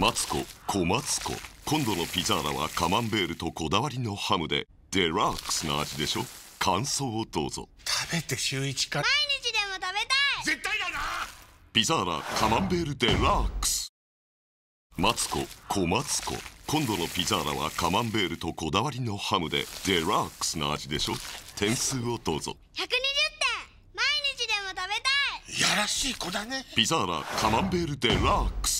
マツココマツコ今度のピザーラはカマンベールとこだわりのハムでデラックスな味でしょ感想をどうぞ食べて週一か毎日でも食べたい絶対だなピザーラカマンベールデラックスマツココマツコ今度のピザーラはカマンベールとこだわりのハムでデラックスな味でしょ点数をどうぞ120点毎日でも食べたいやらしい子だねピザーラカマンベールデラックス